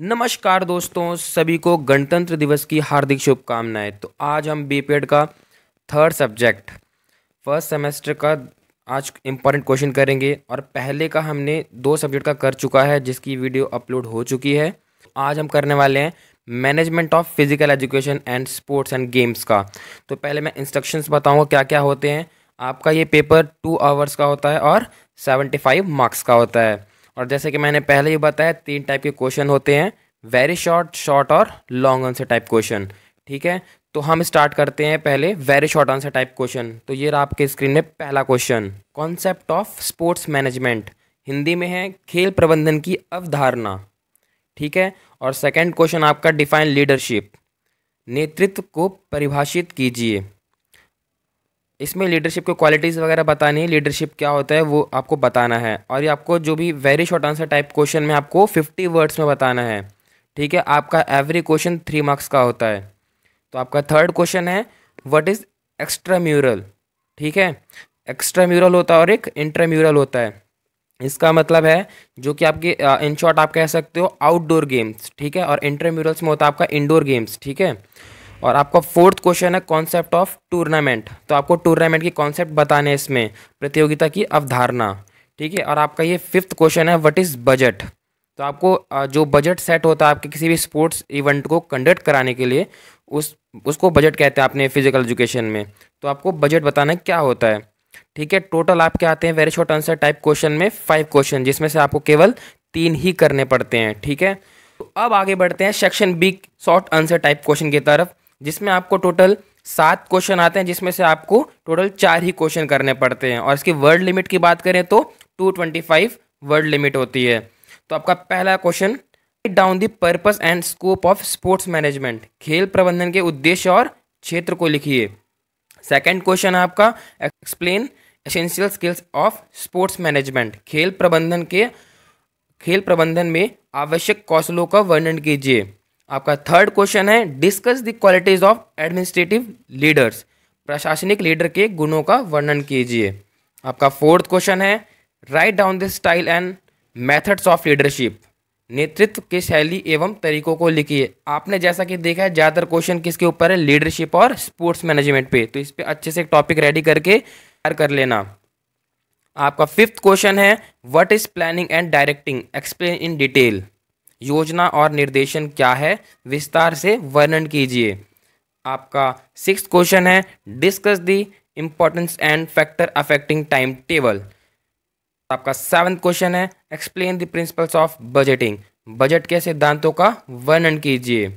नमस्कार दोस्तों सभी को गणतंत्र दिवस की हार्दिक शुभकामनाएं तो आज हम बीपेड का थर्ड सब्जेक्ट फर्स्ट सेमेस्टर का आज इम्पॉर्टेंट क्वेश्चन करेंगे और पहले का हमने दो सब्जेक्ट का कर चुका है जिसकी वीडियो अपलोड हो चुकी है आज हम करने वाले हैं management of physical education and sports and games का तो पहले मैं इंस्ट्रक्शंस बताऊँगा क्या क्या होते हैं आपका ये पेपर टू आवर्स का होता है और सेवेंटी फाइव मार्क्स का होता है और जैसे कि मैंने पहले ही बताया तीन टाइप के क्वेश्चन होते हैं वेरी शॉर्ट शॉर्ट और लॉन्ग आंसर टाइप क्वेश्चन ठीक है तो हम स्टार्ट करते हैं पहले very short answer type question तो ये रहा आपके स्क्रीन में पहला question concept of sports management Hindi में है खेल प्रबंधन की अवधारणा ठीक है और सेकंड क्वेश्चन आपका डिफाइन लीडरशिप नेतृत्व को परिभाषित कीजिए इसमें लीडरशिप की क्वालिटीज़ वगैरह बतानी है लीडरशिप क्या होता है वो आपको बताना है और ये आपको जो भी very short answer type question में आपको फिफ्टी वर्ड्स में बताना है ठीक है आपका एवरी क्वेश्चन थ्री मार्क्स का होता है तो आपका थर्ड क्वेश्चन है व्हाट इज़ एक्स्ट्रा म्यूरल ठीक है एक्स्ट्रा म्यूरल होता है और एक इंट्राम्यूरल होता है इसका मतलब है जो कि आपके इन uh, शॉर्ट आप कह सकते हो आउटडोर गेम्स ठीक है और म्यूरल्स में होता है आपका इंडोर गेम्स ठीक है और आपका फोर्थ क्वेश्चन है कॉन्सेप्ट ऑफ टूर्नामेंट तो आपको टूर्नामेंट की कॉन्सेप्ट बताने इसमें प्रतियोगिता की अवधारणा ठीक है और आपका ये फिफ्थ क्वेश्चन है व्हाट इज़ बजट तो आपको जो बजट सेट होता है आपके किसी भी स्पोर्ट्स इवेंट को कंडक्ट कराने के लिए उस उसको बजट कहते हैं आपने फिजिकल एजुकेशन में तो आपको बजट बताना क्या होता है ठीक है टोटल आपके आते हैं very short answer type question में फाइव क्वेश्चन जिसमें से आपको केवल तीन ही करने पड़ते हैं ठीक है तो अब आगे बढ़ते हैं section B short answer type question की तरफ जिसमें आपको टोटल सात क्वेश्चन आते हैं जिसमें से आपको टोटल चार ही क्वेश्चन करने पड़ते हैं और इसकी वर्ड लिमिट की बात करें तो 225 वर्ड लिमिट होती है तो आपका पहला question down the purpose and scope of sports management खेल प्रबंधन के उद्देश्य और क्षेत्र को लिखिए सेकेंड क्वेश्चन आपका explain essential skills of sports management खेल प्रबंधन के खेल प्रबंधन में आवश्यक कौशलों का वर्णन कीजिए आपका थर्ड क्वेश्चन है discuss the qualities of administrative leaders प्रशासनिक लीडर के गुणों का वर्णन कीजिए आपका फोर्थ क्वेश्चन है write down the style and methods of leadership नेतृत्व के शैली एवं तरीकों को लिखिए आपने जैसा कि देखा है ज़्यादातर क्वेश्चन किसके ऊपर है लीडरशिप और स्पोर्ट्स मैनेजमेंट पे तो इस पर अच्छे से एक टॉपिक रेडी करके तैयार कर लेना आपका फिफ्थ क्वेश्चन है what is planning and directing explain in detail योजना और निर्देशन क्या है विस्तार से वर्णन कीजिए आपका सिक्स क्वेश्चन है discuss the importance and factor affecting time table आपका सेवन क्वेश्चन है explain the principles of budgeting budget के सिद्धांतों का वर्णन कीजिए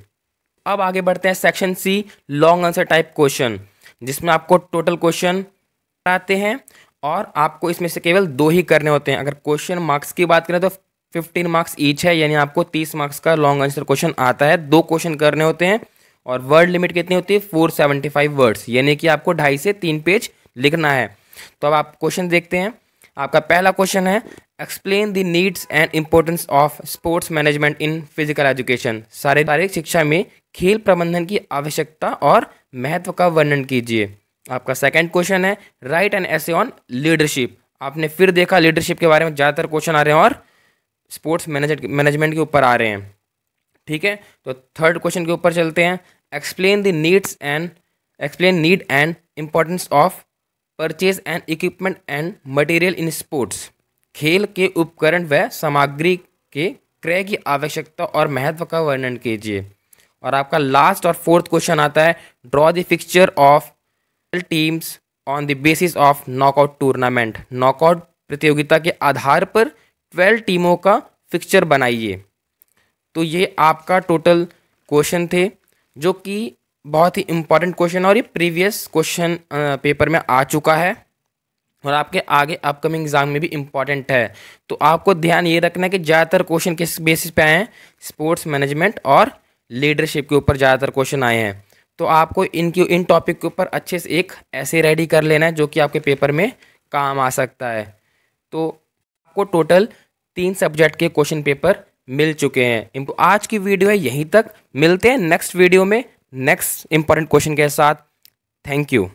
अब आगे बढ़ते हैं section C long answer type question जिसमें आपको टोटल क्वेश्चन आते हैं और आपको इसमें से केवल दो ही करने होते हैं अगर क्वेश्चन मार्क्स की बात करें तो फिफ्टीन मार्क्स ईच है यानी आपको तीस मार्क्स का लॉन्ग आंसर क्वेश्चन आता है दो क्वेश्चन करने होते हैं और वर्ड लिमिट कितनी होती है फोर वर्ड्स यानी कि आपको ढाई से तीन पेज लिखना है तो अब आप क्वेश्चन देखते हैं आपका पहला क्वेश्चन है explain the needs and importance of sports management in physical education सारे शारीरिक शिक्षा में खेल प्रबंधन की आवश्यकता और महत्व का वर्णन कीजिए आपका सेकंड क्वेश्चन है write and essay on leadership आपने फिर देखा लीडरशिप के बारे में ज़्यादातर क्वेश्चन आ रहे हैं और स्पोर्ट्स मैनेजर मैनेजमेंट के ऊपर आ रहे हैं ठीक है तो थर्ड क्वेश्चन के ऊपर चलते हैं explain the needs and explain need and importance of purchase and equipment and material in sports खेल के उपकरण व सामग्री के क्रय की आवश्यकता और महत्व का वर्णन कीजिए और आपका लास्ट और फोर्थ क्वेश्चन आता है draw the fixture of teams on the basis of knockout tournament knockout प्रतियोगिता के आधार पर ट्वेल्व टीमों का फिक्चर बनाइए तो ये आपका टोटल क्वेश्चन थे जो कि बहुत ही इम्पॉर्टेंट क्वेश्चन और ये प्रीवियस क्वेश्चन पेपर में आ चुका है और आपके आगे अपकमिंग एग्जाम में भी इम्पॉर्टेंट है तो आपको ध्यान ये रखना है कि ज़्यादातर क्वेश्चन किस बेसिस पे आए हैं स्पोर्ट्स मैनेजमेंट और लीडरशिप के ऊपर ज़्यादातर क्वेश्चन आए हैं तो आपको इनकी इन टॉपिक के ऊपर अच्छे से एक ऐसे रेडी कर लेना है जो कि आपके पेपर में काम आ सकता है तो आपको टोटल तीन सब्जेक्ट के क्वेश्चन पेपर मिल चुके हैं इनको आज की वीडियो है यहीं तक मिलते हैं नेक्स्ट वीडियो में नेक्स्ट इंपॉर्टेंट क्वेश्चन के साथ थैंक यू